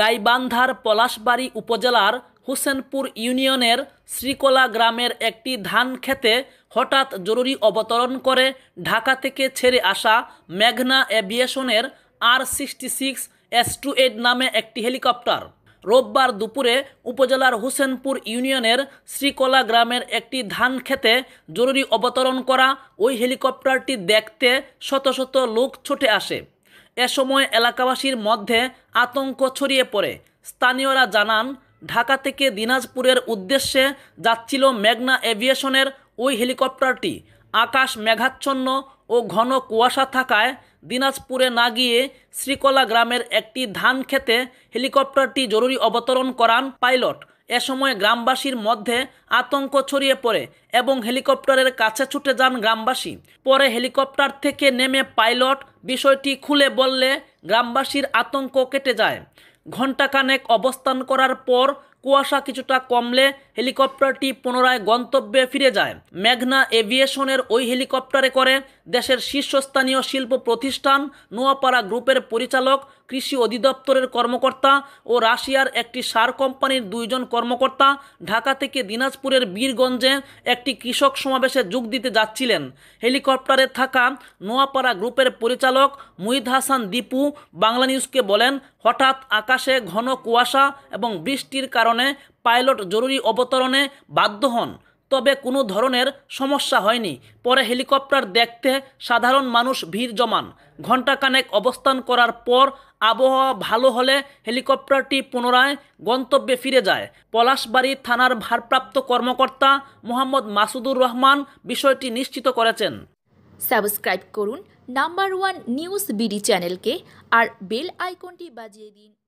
গাইবান্ধার পলাশবাড়ি উপজেলার হোসেনপুর ইউনিয়নের শ্রীকলা গ্রামের একটি ধান খেতে হঠাৎ জরুরি অবতরণ করে ঢাকা থেকে ছেড়ে আসা মেঘনা এভিয়েশনের আর সিক্সটি সিক্স এস টু নামে একটি হেলিকপ্টার রোববার দুপুরে উপজেলার হোসেনপুর ইউনিয়নের শ্রীকলা গ্রামের একটি ধান খেতে জরুরি অবতরণ করা ওই হেলিকপ্টারটি দেখতে শত শত লোক ছুটে আসে এ সময় এলাকাবাসীর মধ্যে আতঙ্ক ছড়িয়ে পড়ে স্থানীয়রা জানান ঢাকা থেকে দিনাজপুরের উদ্দেশ্যে যাচ্ছিল মেঘনা এভিয়েশনের ওই হেলিকপ্টারটি আকাশ মেঘাচ্ছন্ন ও ঘন কুয়াশা থাকায় দিনাজপুরে না গিয়ে শ্রীকলা গ্রামের একটি ধান খেতে হেলিকপ্টারটি জরুরি অবতরণ করান পাইলট এ সময় গ্রামবাসীর মধ্যে আতঙ্ক ছড়িয়ে পড়ে এবং হেলিকপ্টারের কাছে ছুটে যান গ্রামবাসী পরে হেলিকপ্টার থেকে নেমে পাইলট বিষয়টি খুলে বললে গ্রামবাসীর আতঙ্ক কেটে যায় ঘণ্টাখানেক অবস্থান করার পর কুয়াশা কিছুটা কমলে হেলিকপ্টারটি পুনরায় গন্তব্যে ফিরে যায় মেঘনা এভিয়েশনের ওই হেলিকপ্টারে করে দেশের শীর্ষস্থানীয় শিল্প প্রতিষ্ঠান নোয়াপাড়া গ্রুপের পরিচালক কৃষি অধিদপ্তরের কর্মকর্তা ও রাশিয়ার একটি সার কোম্পানির দুইজন কর্মকর্তা ঢাকা থেকে দিনাজপুরের বীরগঞ্জে একটি কৃষক সমাবেশে যোগ দিতে যাচ্ছিলেন হেলিকপ্টারে থাকা নোয়াপাড়া গ্রুপের পরিচালক মুহিদ হাসান দীপু বাংলা নিউজকে বলেন হঠাৎ আকাশে ঘন কুয়াশা এবং বৃষ্টির কারণে কারণে পাইলট জরুরি অবতরণে বাধ্য হন তবে কোনো ধরনের সমস্যা হয়নি পরে হেলিকপ্টার দেখতে সাধারণ মানুষ ভিড় জমান কানেক অবস্থান করার পর আবহাওয়া ভালো হলে হেলিকপ্টারটি পুনরায় গন্তব্যে ফিরে যায় পলাশবাড়ি থানার ভারপ্রাপ্ত কর্মকর্তা মোহাম্মদ মাসুদুর রহমান বিষয়টি নিশ্চিত করেছেন সাবস্ক্রাইব করুন নাম্বার ওয়ান নিউজ বিডি চ্যানেলকে আর বেল আইকনটি বাজিয়ে দিন